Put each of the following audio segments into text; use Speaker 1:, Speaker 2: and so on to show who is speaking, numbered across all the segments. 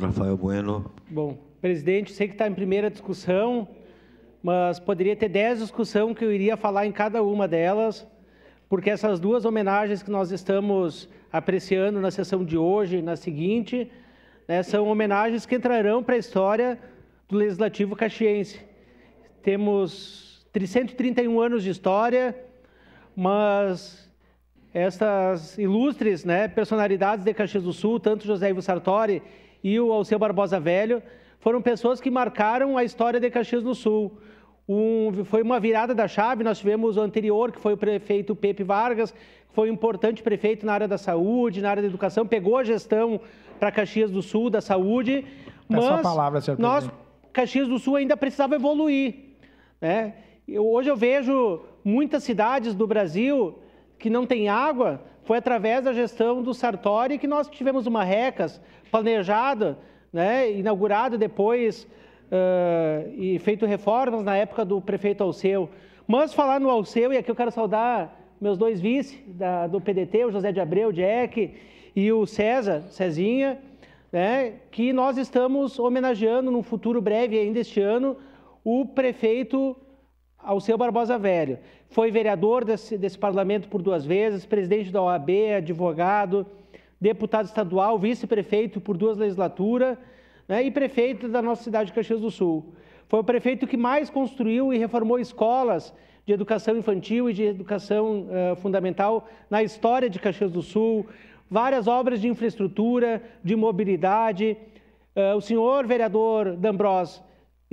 Speaker 1: Rafael Bueno. Bom, presidente, sei que está em primeira discussão, mas poderia ter dez discussões que eu iria falar em cada uma delas, porque essas duas homenagens que nós estamos apreciando na sessão de hoje e na seguinte, né, são homenagens que entrarão para a história do Legislativo Caxiense. Temos 331 anos de história, mas estas ilustres né, personalidades de Caxias do Sul, tanto José Ivo Sartori e o Alceu Barbosa Velho foram pessoas que marcaram a história de Caxias do Sul. Um, foi uma virada da chave, nós tivemos o anterior, que foi o prefeito Pepe Vargas, que foi um importante prefeito na área da saúde, na área da educação, pegou a gestão para Caxias do Sul, da saúde, mas Essa palavra, senhor nós, presidente. Caxias do Sul, ainda precisava evoluir. Né? Eu, hoje eu vejo muitas cidades do Brasil que não têm água, foi através da gestão do Sartori que nós tivemos uma RECAS planejada, né, inaugurada depois uh, e feito reformas na época do prefeito Alceu. Mas falar no Alceu, e aqui eu quero saudar meus dois vice da, do PDT, o José de Abreu, o Jack, e o César, Cezinha, né, que nós estamos homenageando num futuro breve ainda este ano o prefeito Alceu Barbosa Velho. Foi vereador desse, desse parlamento por duas vezes, presidente da OAB, advogado, deputado estadual, vice-prefeito por duas legislaturas né, e prefeito da nossa cidade de Caxias do Sul. Foi o prefeito que mais construiu e reformou escolas de educação infantil e de educação uh, fundamental na história de Caxias do Sul, várias obras de infraestrutura, de mobilidade. Uh, o senhor vereador D'Ambrós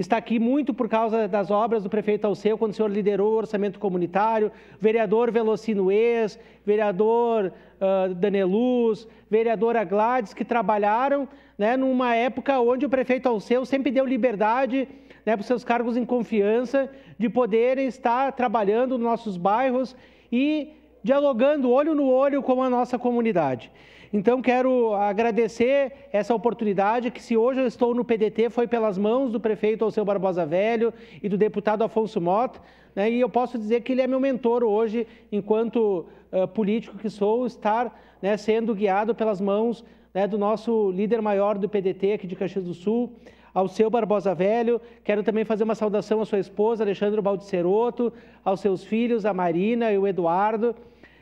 Speaker 1: está aqui muito por causa das obras do prefeito Alceu, quando o senhor liderou o orçamento comunitário, vereador Velocino Ex, vereador uh, ah, Daneluz, vereadora Gladys, que trabalharam né, numa época onde o prefeito Alceu sempre deu liberdade né, para os seus cargos em confiança de poderem estar trabalhando nos nossos bairros e dialogando olho no olho com a nossa comunidade. Então, quero agradecer essa oportunidade, que se hoje eu estou no PDT, foi pelas mãos do prefeito Alceu Barbosa Velho e do deputado Afonso Mota, né? e eu posso dizer que ele é meu mentor hoje, enquanto uh, político que sou, estar né, sendo guiado pelas mãos né, do nosso líder maior do PDT aqui de Caxias do Sul, ao seu Barbosa Velho. Quero também fazer uma saudação à sua esposa, Alexandre Baldiceroto, aos seus filhos, a Marina e o Eduardo,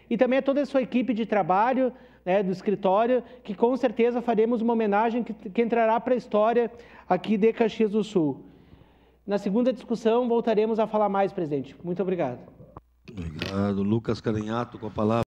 Speaker 1: e também a toda a sua equipe de trabalho né, do escritório, que com certeza faremos uma homenagem que, que entrará para a história aqui de Caxias do Sul. Na segunda discussão, voltaremos a falar mais, presidente. Muito obrigado. Obrigado. Lucas Carinhato, com a palavra.